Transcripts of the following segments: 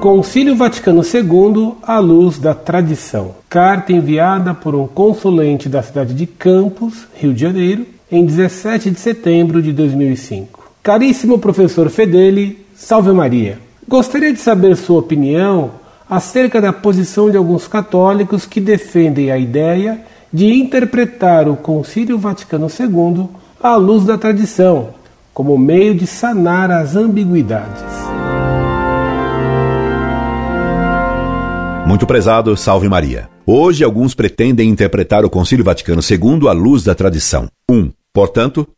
Concílio Vaticano II à luz da tradição. Carta enviada por um consulente da cidade de Campos, Rio de Janeiro, em 17 de setembro de 2005. Caríssimo professor Fedeli, salve Maria. Gostaria de saber sua opinião acerca da posição de alguns católicos que defendem a ideia de interpretar o Concílio Vaticano II à luz da tradição, como meio de sanar as ambiguidades. Muito prezado, salve Maria. Hoje alguns pretendem interpretar o Concílio Vaticano II à luz da tradição. 1. Um, portanto,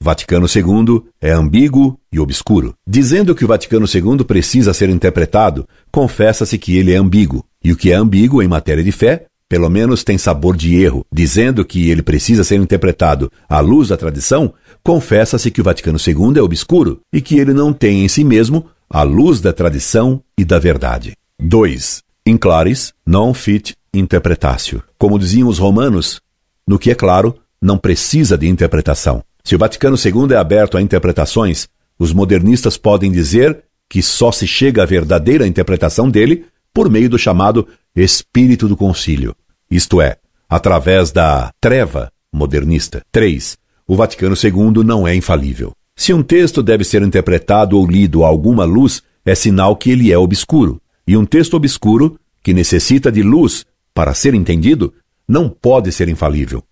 Vaticano II é ambíguo e obscuro. Dizendo que o Vaticano II precisa ser interpretado, confessa-se que ele é ambíguo. E o que é ambíguo em matéria de fé, pelo menos tem sabor de erro. Dizendo que ele precisa ser interpretado à luz da tradição, confessa-se que o Vaticano II é obscuro e que ele não tem em si mesmo a luz da tradição e da verdade. 2. In claris non fit interpretatio. Como diziam os romanos, no que é claro, não precisa de interpretação. Se o Vaticano II é aberto a interpretações, os modernistas podem dizer que só se chega à verdadeira interpretação dele por meio do chamado espírito do concílio, isto é, através da treva modernista. 3. O Vaticano II não é infalível. Se um texto deve ser interpretado ou lido a alguma luz, é sinal que ele é obscuro. E um texto obscuro, que necessita de luz para ser entendido, não pode ser infalível.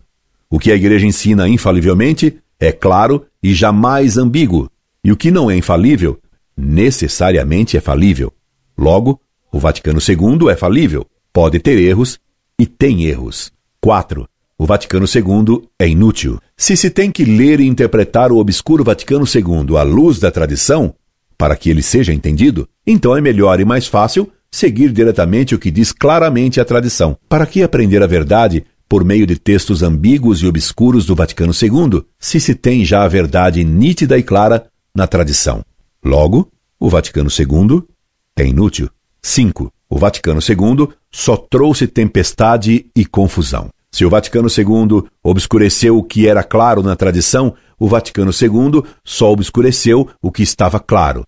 O que a igreja ensina infalivelmente é claro e jamais ambíguo, e o que não é infalível necessariamente é falível. Logo, o Vaticano II é falível, pode ter erros e tem erros. 4. O Vaticano II é inútil. Se se tem que ler e interpretar o obscuro Vaticano II à luz da tradição, para que ele seja entendido, então é melhor e mais fácil seguir diretamente o que diz claramente a tradição. Para que aprender a verdade por meio de textos ambíguos e obscuros do Vaticano II, se se tem já a verdade nítida e clara na tradição? Logo, o Vaticano II é inútil. 5. O Vaticano II só trouxe tempestade e confusão. Se o Vaticano II obscureceu o que era claro na tradição, o Vaticano II só obscureceu o que estava claro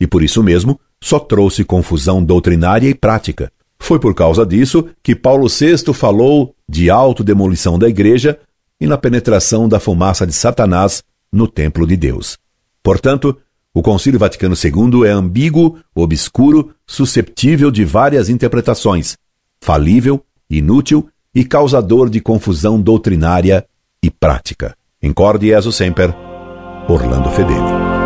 e por isso mesmo só trouxe confusão doutrinária e prática. Foi por causa disso que Paulo VI falou de autodemolição da igreja e na penetração da fumaça de Satanás no templo de Deus. Portanto, o Concílio Vaticano II é ambíguo, obscuro, susceptível de várias interpretações, falível, inútil e causador de confusão doutrinária e prática. Incorde Jesus Semper, Orlando Fedeli.